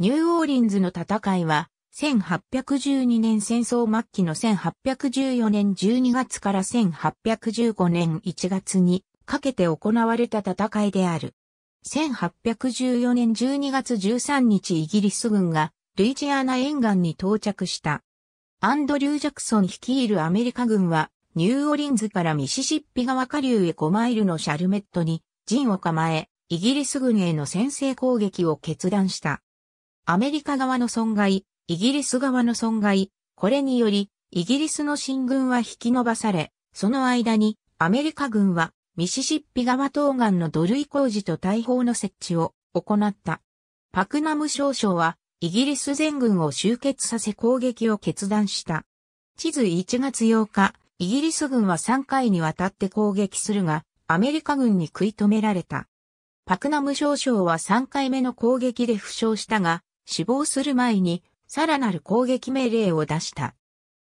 ニューオーリンズの戦いは、1812年戦争末期の1814年12月から1815年1月にかけて行われた戦いである。1814年12月13日イギリス軍がルイジアナ沿岸に到着した。アンドリュー・ジャクソン率いるアメリカ軍はニューオリンズからミシシッピ川下流へ5マイルのシャルメットに陣を構え、イギリス軍への先制攻撃を決断した。アメリカ側の損害、イギリス側の損害、これにより、イギリスの進軍は引き伸ばされ、その間に、アメリカ軍は、ミシシッピ川東岸の土塁工事と大砲の設置を行った。パクナム少将は、イギリス全軍を集結させ攻撃を決断した。地図1月8日、イギリス軍は3回にわたって攻撃するが、アメリカ軍に食い止められた。パクナム少将は3回目の攻撃で負傷したが、死亡する前に、さらなる攻撃命令を出した。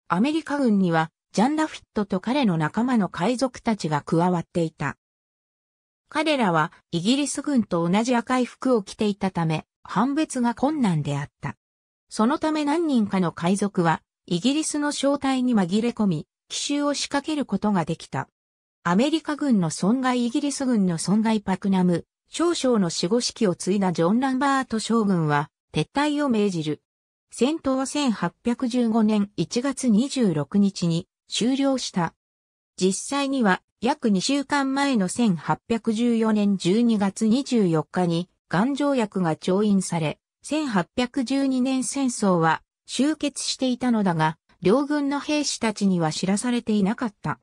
アメリカ軍には、ジャン・ラフィットと彼の仲間の海賊たちが加わっていた。彼らはイギリス軍と同じ赤い服を着ていたため、判別が困難であった。そのため何人かの海賊は、イギリスの正体に紛れ込み、奇襲を仕掛けることができた。アメリカ軍の損害イギリス軍の損害パクナム、少将の守護式を継いだジョン・ランバート将軍は、撤退を命じる。戦闘は1815年1月26日に終了した。実際には約2週間前の1814年12月24日に頑丈薬が調印され、1812年戦争は終結していたのだが、両軍の兵士たちには知らされていなかった。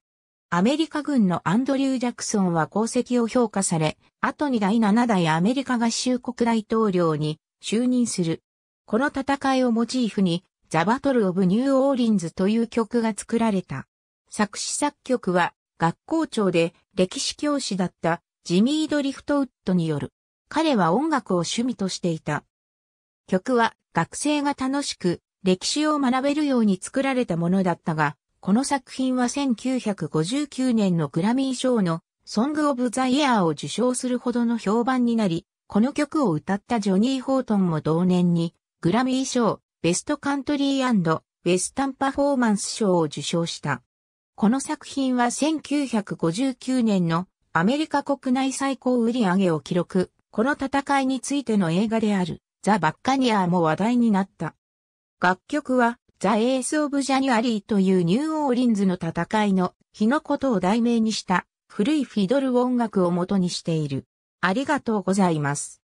アメリカ軍のアンドリュー・ジャクソンは功績を評価され、後に第7代アメリカ合衆国大統領に就任する。この戦いをモチーフに、ザバトル・オブ・ニューオーリンズという曲が作られた。作詞作曲は、学校長で歴史教師だったジミー・ドリフトウッドによる。彼は音楽を趣味としていた。曲は学生が楽しく歴史を学べるように作られたものだったが、この作品は1959年のグラミー賞のソング・オブ・ザ・イヤーを受賞するほどの評判になり、この曲を歌ったジョニー・ホートンも同年にグラミー賞、ベストカントリーウェスタンパフォーマンス賞を受賞した。この作品は1959年のアメリカ国内最高売上を記録。この戦いについての映画であるザ・バッカニアーも話題になった。楽曲はザ・エース・オブ・ジャニュアリーというニューオーリンズの戦いの日のことを題名にした古いフィドル音楽を元にしている。ありがとうございます。